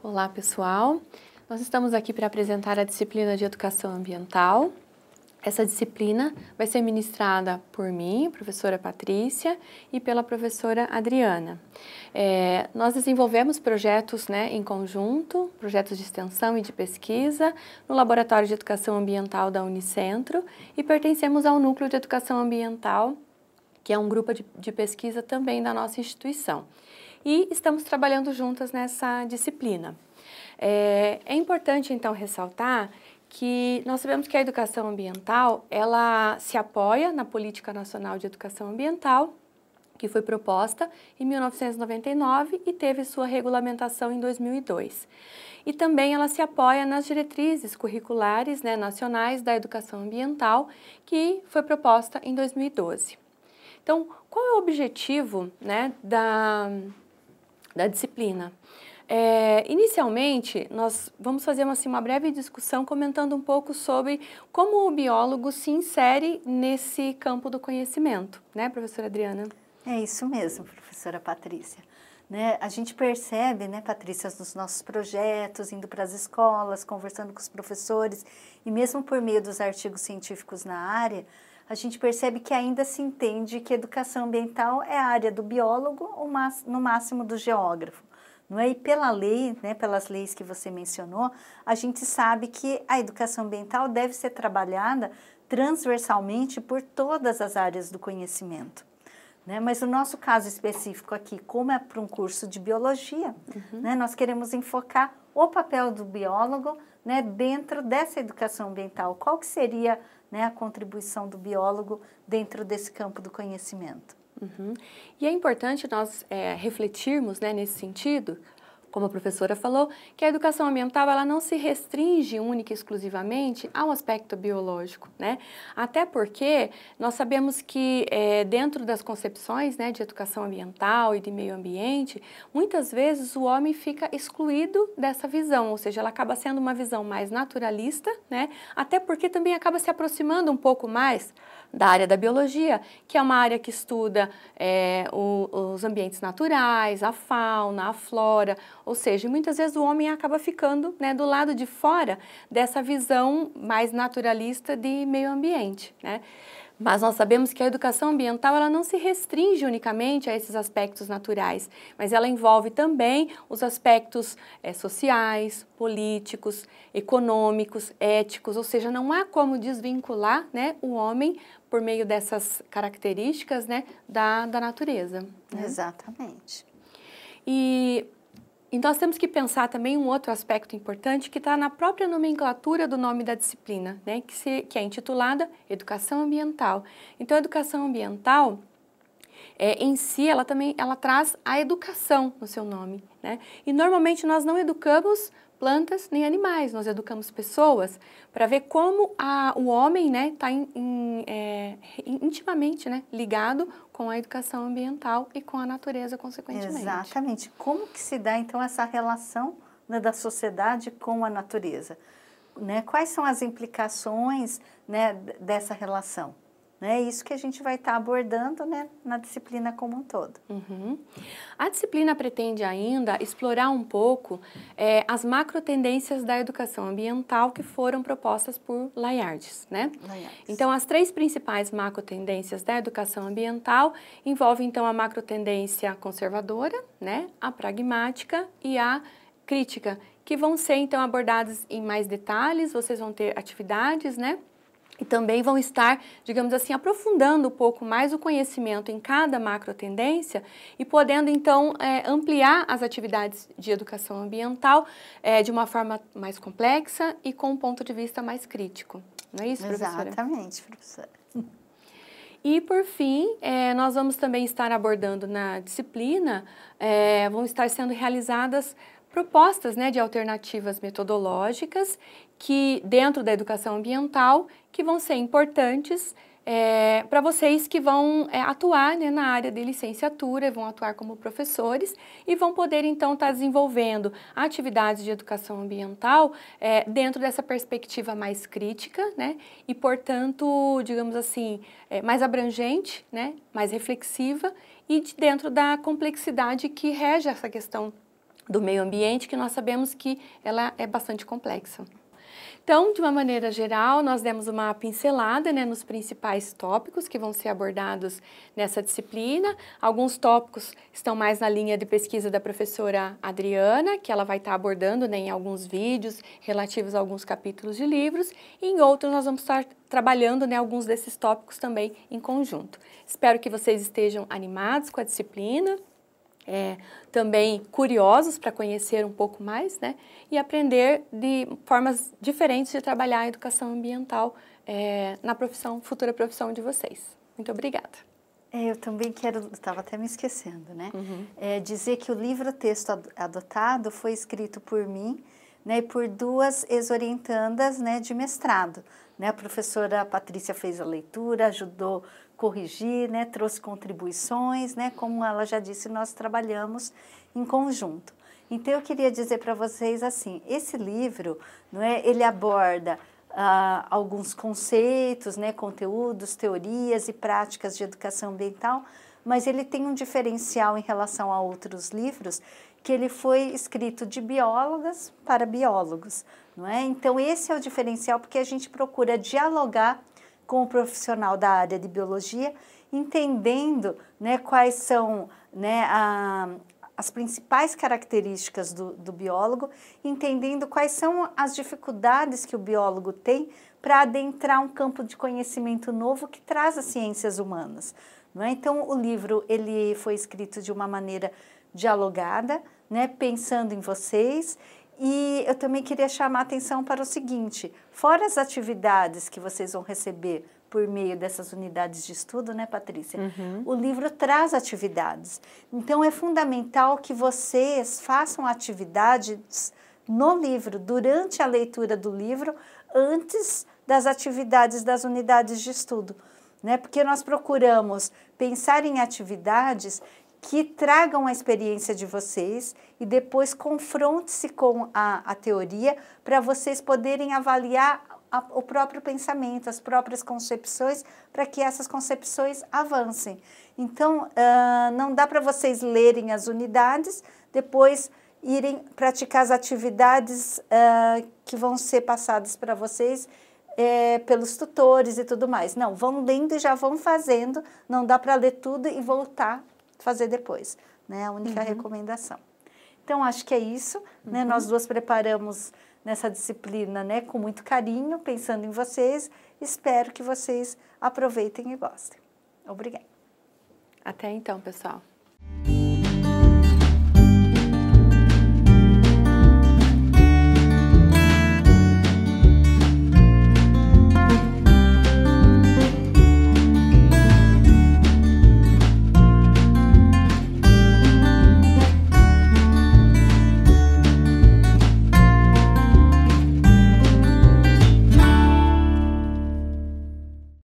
Olá, pessoal. Nós estamos aqui para apresentar a disciplina de Educação Ambiental. Essa disciplina vai ser ministrada por mim, professora Patrícia, e pela professora Adriana. É, nós desenvolvemos projetos né, em conjunto, projetos de extensão e de pesquisa, no Laboratório de Educação Ambiental da Unicentro e pertencemos ao Núcleo de Educação Ambiental, que é um grupo de, de pesquisa também da nossa instituição e estamos trabalhando juntas nessa disciplina. É, é importante, então, ressaltar que nós sabemos que a educação ambiental, ela se apoia na Política Nacional de Educação Ambiental, que foi proposta em 1999 e teve sua regulamentação em 2002. E também ela se apoia nas diretrizes curriculares né, nacionais da educação ambiental, que foi proposta em 2012. Então, qual é o objetivo né, da, da disciplina. É, inicialmente, nós vamos fazer uma, assim, uma breve discussão comentando um pouco sobre como o biólogo se insere nesse campo do conhecimento, né, professora Adriana? É isso mesmo, professora Patrícia. Né, a gente percebe, né, Patrícia, nos nossos projetos, indo para as escolas, conversando com os professores e mesmo por meio dos artigos científicos na área, a gente percebe que ainda se entende que educação ambiental é a área do biólogo ou no máximo do geógrafo. Não é? E pela lei, né, pelas leis que você mencionou, a gente sabe que a educação ambiental deve ser trabalhada transversalmente por todas as áreas do conhecimento. Né? Mas o nosso caso específico aqui, como é para um curso de biologia, uhum. né? nós queremos enfocar o papel do biólogo né? dentro dessa educação ambiental. Qual que seria né, a contribuição do biólogo dentro desse campo do conhecimento. Uhum. E é importante nós é, refletirmos né, nesse sentido, como a professora falou, que a educação ambiental ela não se restringe única e exclusivamente a um aspecto biológico, né? Até porque nós sabemos que é, dentro das concepções né, de educação ambiental e de meio ambiente, muitas vezes o homem fica excluído dessa visão, ou seja, ela acaba sendo uma visão mais naturalista, né? Até porque também acaba se aproximando um pouco mais da área da biologia, que é uma área que estuda é, o, os ambientes naturais, a fauna, a flora, ou seja, muitas vezes o homem acaba ficando né, do lado de fora dessa visão mais naturalista de meio ambiente. Né? Mas nós sabemos que a educação ambiental ela não se restringe unicamente a esses aspectos naturais, mas ela envolve também os aspectos é, sociais, políticos, econômicos, éticos, ou seja, não há como desvincular né, o homem por meio dessas características né, da, da natureza. Né? Exatamente. E e nós temos que pensar também um outro aspecto importante que está na própria nomenclatura do nome da disciplina, né, que, se, que é intitulada Educação Ambiental. Então, a educação ambiental, é, em si, ela também ela traz a educação no seu nome. Né? E normalmente nós não educamos plantas nem animais, nós educamos pessoas para ver como a, o homem está né, tá é, intimamente né, ligado com a educação ambiental e com a natureza, consequentemente. Exatamente. Como que se dá, então, essa relação né, da sociedade com a natureza? Né? Quais são as implicações né, dessa relação? Né? É isso que a gente vai estar tá abordando né, na disciplina como um todo. Uhum. A disciplina pretende ainda explorar um pouco é, as macro tendências da educação ambiental que foram propostas por Layardes. Né? Então, as três principais macro tendências da educação ambiental envolvem, então, a macro tendência conservadora, né, a pragmática e a crítica, que vão ser, então, abordadas em mais detalhes, vocês vão ter atividades, né? e também vão estar, digamos assim, aprofundando um pouco mais o conhecimento em cada macro tendência e podendo então é, ampliar as atividades de educação ambiental é, de uma forma mais complexa e com um ponto de vista mais crítico. Não é isso, professora? Exatamente, professora. E por fim, é, nós vamos também estar abordando na disciplina, é, vão estar sendo realizadas propostas né, de alternativas metodológicas que dentro da educação ambiental que vão ser importantes é, para vocês que vão é, atuar né, na área de licenciatura, vão atuar como professores e vão poder então estar tá desenvolvendo atividades de educação ambiental é, dentro dessa perspectiva mais crítica né, e, portanto, digamos assim, é, mais abrangente, né, mais reflexiva e de dentro da complexidade que rege essa questão do meio ambiente, que nós sabemos que ela é bastante complexa. Então, de uma maneira geral, nós demos uma pincelada né, nos principais tópicos que vão ser abordados nessa disciplina. Alguns tópicos estão mais na linha de pesquisa da professora Adriana, que ela vai estar abordando né, em alguns vídeos relativos a alguns capítulos de livros, e em outros nós vamos estar trabalhando né, alguns desses tópicos também em conjunto. Espero que vocês estejam animados com a disciplina é, também curiosos para conhecer um pouco mais, né? E aprender de formas diferentes de trabalhar a educação ambiental é, na profissão, futura profissão de vocês. Muito obrigada. É, eu também quero, estava até me esquecendo, né? Uhum. É, dizer que o livro texto adotado foi escrito por mim né, por duas ex-orientandas né, de mestrado. Né? A professora Patrícia fez a leitura, ajudou a corrigir, né, trouxe contribuições, né, como ela já disse, nós trabalhamos em conjunto. Então eu queria dizer para vocês assim, esse livro, não é, ele aborda ah, alguns conceitos, né, conteúdos, teorias e práticas de educação ambiental, mas ele tem um diferencial em relação a outros livros, que ele foi escrito de biólogas para biólogos, não é? Então esse é o diferencial porque a gente procura dialogar com o profissional da área de biologia, entendendo né, quais são né, a, as principais características do, do, biólogo, entendendo quais são as dificuldades que o biólogo tem para adentrar um campo de conhecimento novo que traz as ciências humanas. Não é? Então, o livro ele foi escrito de uma maneira dialogada, né, pensando em vocês. E eu também queria chamar a atenção para o seguinte: fora as atividades que vocês vão receber por meio dessas unidades de estudo, né, Patrícia? Uhum. O livro traz atividades. Então é fundamental que vocês façam atividades no livro, durante a leitura do livro, antes das atividades das unidades de estudo. Né? Porque nós procuramos pensar em atividades que tragam a experiência de vocês e depois confronte-se com a, a teoria para vocês poderem avaliar a, o próprio pensamento, as próprias concepções, para que essas concepções avancem. Então, uh, não dá para vocês lerem as unidades, depois irem praticar as atividades uh, que vão ser passadas para vocês é, pelos tutores e tudo mais. Não, vão lendo e já vão fazendo, não dá para ler tudo e voltar fazer depois, né? A única uhum. recomendação. Então, acho que é isso, né? uhum. né? Nós duas preparamos nessa disciplina, né? Com muito carinho, pensando em vocês. Espero que vocês aproveitem e gostem. Obrigada. Até então, pessoal.